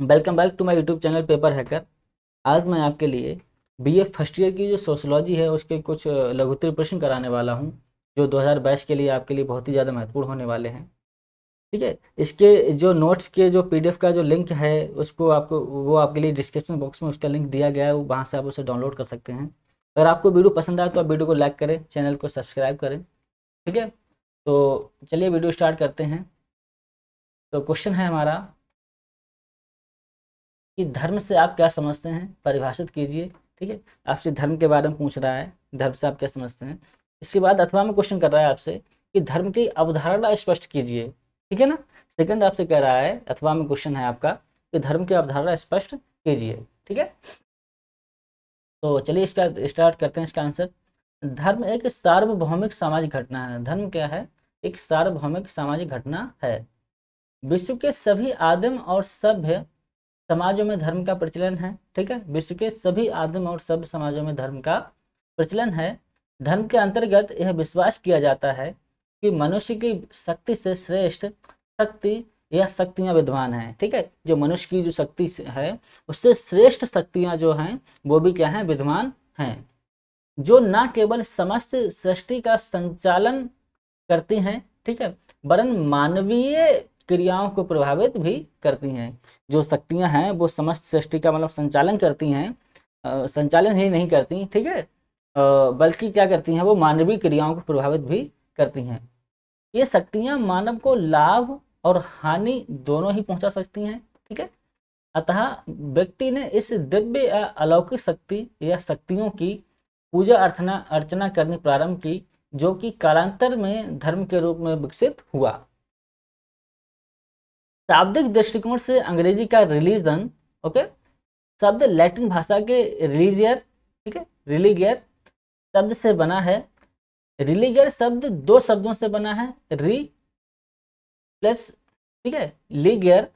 welcome back to my YouTube channel paper hacker आज मैं आपके लिए बीए फर्स्ट ईयर की जो सोशोलॉजी है उसके कुछ लघुत्तरी प्रश्न कराने वाला हूं जो 2022 के लिए आपके लिए बहुत ही ज़्यादा महत्वपूर्ण होने वाले हैं ठीक है इसके जो नोट्स के जो पीडीएफ का जो लिंक है उसको आपको वो आपके लिए डिस्क्रिप्शन बॉक्स में उसका लिंक दिया गया है वहाँ से आप उसे डाउनलोड कर सकते हैं अगर आपको वीडियो पसंद आए तो आप वीडियो को लाइक करें चैनल को सब्सक्राइब करें ठीक है तो चलिए वीडियो स्टार्ट करते हैं तो क्वेश्चन है हमारा कि धर्म से आप क्या समझते हैं परिभाषित कीजिए ठीक है आपसे धर्म के बारे में पूछ रहा है धर्म से आप क्या समझते हैं इसके बाद अथवा में क्वेश्चन कर रहा है आपसे कि धर्म की अवधारणा स्पष्ट कीजिए ठीक है ना सेकंड आपसे कह रहा है अथवा में क्वेश्चन है आपका कि धर्म की अवधारणा स्पष्ट कीजिए ठीक है तो चलिए इसका स्टार्ट करते हैं इसका आंसर धर्म एक सार्वभौमिक सामाजिक घटना है धर्म क्या है एक सार्वभौमिक सामाजिक घटना है विश्व के सभी आदम और सभ्य समाजों में धर्म का प्रचलन है ठीक है विश्व के सभी आदम और सभ्य समाजों में धर्म का प्रचलन है धर्म के अंतर्गत यह विश्वास किया जाता है कि मनुष्य की शक्ति से श्रेष्ठ शक्ति या शक्तियाँ विद्वान हैं ठीक है जो मनुष्य की जो शक्ति है उससे श्रेष्ठ शक्तियाँ जो हैं वो भी क्या हैं विद्वान हैं जो न केवल समस्त सृष्टि का संचालन करती हैं ठीक है वरन मानवीय क्रियाओं को प्रभावित भी करती हैं जो शक्तियाँ हैं वो समस्त सृष्टि का मतलब संचालन करती हैं संचालन ही नहीं करती ठीक है बल्कि क्या करती हैं वो मानवीय क्रियाओं को प्रभावित भी करती हैं ये शक्तियाँ मानव को लाभ और हानि दोनों ही पहुंचा सकती हैं ठीक है अतः व्यक्ति ने इस दिव्य या अलौकिक शक्ति या शक्तियों की पूजा अर्चना अर्चना करनी प्रारंभ की जो कि कालांतर में धर्म के रूप में विकसित हुआ शाब्दिक दृष्टिकोण से अंग्रेजी का रिलीजन ओके शब्द लैटिन भाषा के रिलीजियर ठीक है रिलीगियर शब्द से बना है रिलीगियर शब्द दो शब्दों से बना है री प्लस ठीक है लीगियर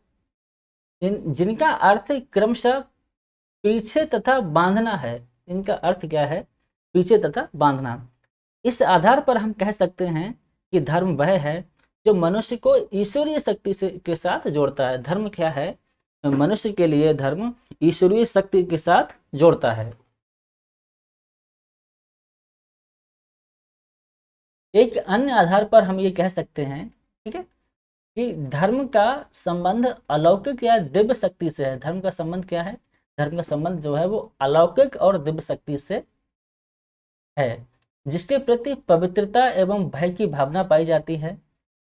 इन जिनका अर्थ क्रमशः पीछे तथा बांधना है इनका अर्थ क्या है पीछे तथा बांधना इस आधार पर हम कह सकते हैं कि धर्म वह है जो मनुष्य को ईश्वरीय शक्ति से के साथ जोड़ता है धर्म क्या है तो मनुष्य के लिए धर्म ईश्वरीय शक्ति के साथ जोड़ता है एक अन्य आधार पर हम ये कह सकते हैं ठीक है कि धर्म का संबंध अलौकिक या दिव्य शक्ति से है धर्म का संबंध क्या है धर्म का संबंध जो है वो अलौकिक और दिव्य शक्ति से है जिसके प्रति पवित्रता एवं भय की भावना पाई जाती है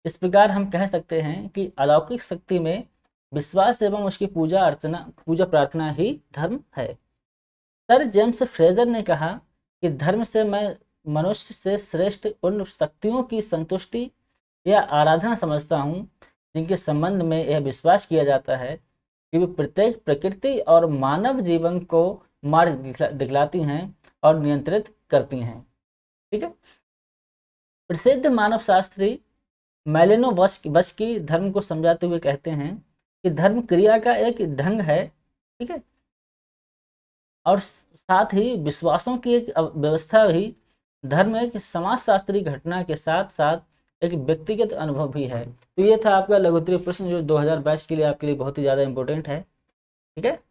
इस प्रकार हम कह सकते हैं कि अलौकिक शक्ति में विश्वास एवं उसकी पूजा अर्चना पूजा प्रार्थना ही धर्म है सर जेम्स फ्रेजर ने कहा कि धर्म से मैं मनुष्य से श्रेष्ठ उन शक्तियों की संतुष्टि या आराधना समझता हूँ जिनके संबंध में यह विश्वास किया जाता है कि वे प्रत्येक प्रकृति और मानव जीवन को मार्ग दिखला, दिखलाती हैं और नियंत्रित करती हैं ठीक है प्रसिद्ध मानव शास्त्री मैलेनो वश वश की धर्म को समझाते हुए कहते हैं कि धर्म क्रिया का एक ढंग है ठीक है और साथ ही विश्वासों की एक व्यवस्था भी धर्म एक समाजशास्त्री घटना के साथ साथ एक व्यक्तिगत अनुभव भी है तो ये था आपका लघुतरी प्रश्न जो 2022 के लिए आपके लिए बहुत ही ज़्यादा इंपॉर्टेंट है ठीक है